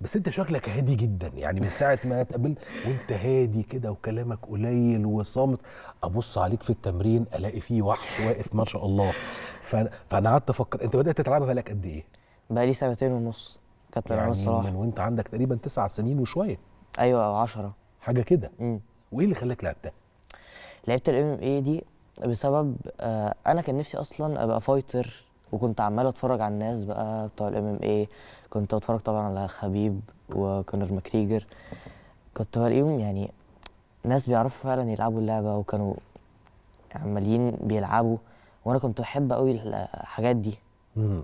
بس انت شكلك هادي جدا يعني من ساعه ما اتقابلنا وانت هادي كده وكلامك قليل وصامت ابص عليك في التمرين الاقي فيه وحش واقف ما شاء الله فانا قعدت افكر انت بدات تلعبها بقالك قد ايه؟ بقالي سنتين ونص كانت يعني الصراحه من وانت عندك تقريبا تسع سنين وشويه ايوه او 10 حاجه كده وايه اللي خلاك لعبتها؟ لعبت الام ام اي دي بسبب آه انا كان نفسي اصلا ابقى فايتر وكنت عمال اتفرج على الناس بقى بتوع الام ام اي كنت اتفرج طبعا على خبيب وكونر ماكريجر كنت بلاقيهم يعني ناس بيعرفوا فعلا يلعبوا اللعبه وكانوا عمالين بيلعبوا وانا كنت بحب قوي الحاجات دي مم.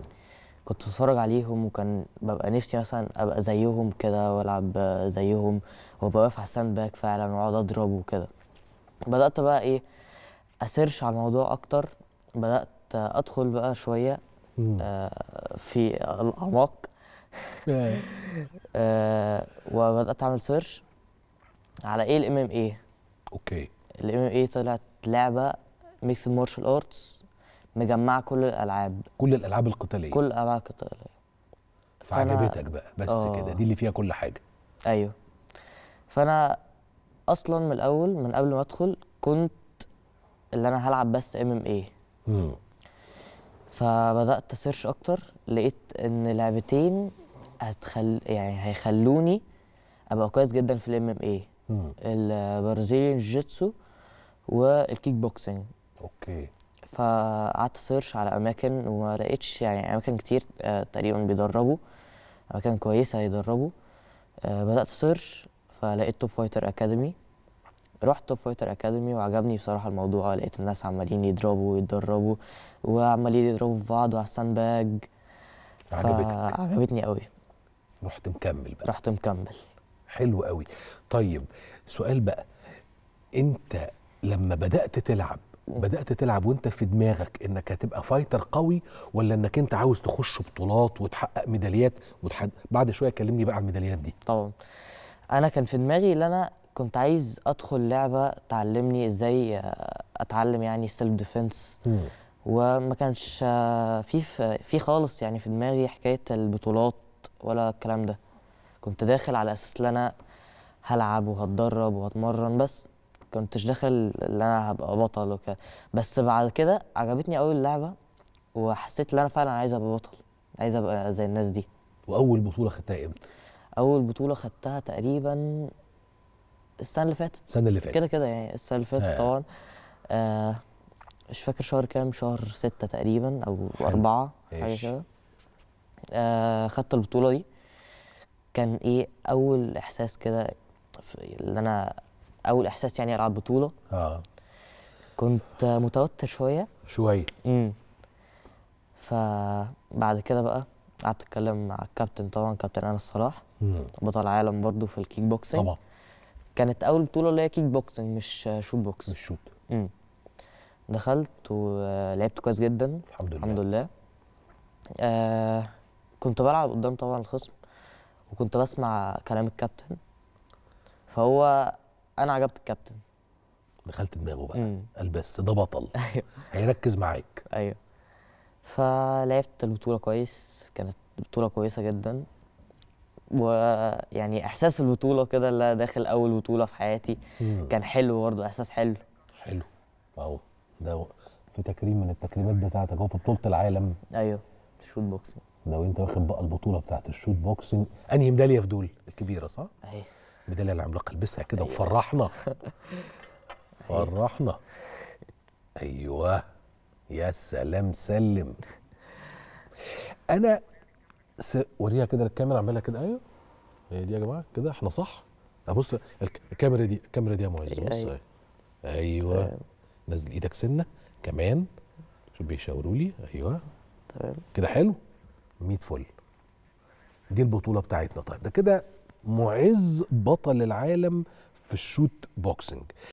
كنت اتفرج عليهم وكان ببقى نفسي مثلا ابقى زيهم كده والعب زيهم وابقى واقف على الساند باك فعلا واقعد اضرب وكده بدات بقى ايه اسيرش على الموضوع اكتر بدات ادخل بقى شويه آه، في الاعماق أيوة. آه، وبدات اعمل سيرش على ايه الام ام اي اوكي الام ام اي طلعت لعبه ميكس مارشال ارتس مجمعه كل الالعاب كل الالعاب القتاليه كل الالعاب القتاليه فعجبتك بقى بس آه. كده دي اللي فيها كل حاجه ايوه فانا اصلا من الاول من قبل ما ادخل كنت اللي انا هلعب بس ام ام اي فبدات اسيرش اكتر لقيت ان لعبتين هتخل يعني هيخلوني ابقى كويس جدا في الام ام اي البرازيليان جيتسو والكيك بوكسنج اوكي فقعدت سيرش على اماكن وما لقيتش يعني اماكن كتير آه، تقريبا بيدربوا اماكن كويسه يدربوا آه، بدات سيرش فلقيت توب فايتر اكاديمي رحت توب فايتر اكاديمي وعجبني بصراحه الموضوع لقيت الناس عمالين يضربوا ويتدربوا وعمالين يضربوا في بعض وعلى الساند باج عجبتك عجبتني قوي رحت مكمل بقى رحت مكمل حلو قوي طيب سؤال بقى انت لما بدات تلعب بدات تلعب وانت في دماغك انك هتبقى فايتر قوي ولا انك انت عاوز تخش بطولات وتحقق ميداليات وتحد... بعد شويه كلمني بقى عن الميداليات دي طبعا انا كان في دماغي ان انا كنت عايز ادخل لعبه تعلمني ازاي آه، اتعلم يعني سيلف ديفنس وما كانش آه، في في خالص يعني في دماغي حكايه البطولات ولا الكلام ده كنت داخل على اساس ان انا هلعب وهتدرب وهتمرن بس كنتش داخل ان انا هبقى بطل وكده بس بعد كده عجبتني قوي اللعبه وحسيت ان انا فعلا عايز ابقى بطل عايز ابقى زي الناس دي واول بطوله خدتها امتى اول بطوله خدتها تقريبا السنه اللي فاتت السنه اللي فاتت كده كده يعني السنه اللي فاتت آه. طبعا آه مش فاكر شهر كام شهر ستة تقريبا او حلو. اربعة حاجه كده آه خدت البطوله دي كان ايه اول احساس كده اللي انا اول احساس يعني العب بطوله اه كنت متوتر شويه شويه امم فبعد كده بقى قعدت اتكلم مع الكابتن طبعا كابتن انس صلاح بطل عالم برضه في الكيك بوكسينج طبعا كانت اول بطوله اللي هي كيك بوكسنج مش شوت بوكس مش شوت امم دخلت ولعبت كويس جدا الحمد لله الحمد لله آه كنت بلعب قدام طبعا الخصم وكنت بسمع كلام الكابتن فهو انا عجبت الكابتن دخلت دماغه بقى مم. بس ده بطل أيوه. هيركز معاك ايوه فلعبت البطوله كويس كانت بطوله كويسه جدا ويعني احساس البطوله كده اللي داخل اول بطوله في حياتي مم. كان حلو برضه احساس حلو حلو واو ده في تكريم من التكريمات بتاعتك هو في بطوله العالم ايوه شوت بوكسنج لو انت واخد بقى البطوله بتاعت الشوت بوكسنج انهي ميداليه في دول الكبيره صح؟ ايوه الميداليه العملاقه البسها كده أيوة. وفرحنا أيوه. فرحنا ايوه يا سلام سلم انا وريها كده للكاميرا اعملها كده ايوه هي دي يا جماعه كده احنا صح ابص الكاميرا دي الكاميرا دي يا معز بص ايوه, أيوة. نزل ايدك سنه كمان شوف بيشاوروا لي ايوه تمام كده حلو 100 فل دي البطوله بتاعتنا طيب ده كده معز بطل العالم في الشوت بوكسنج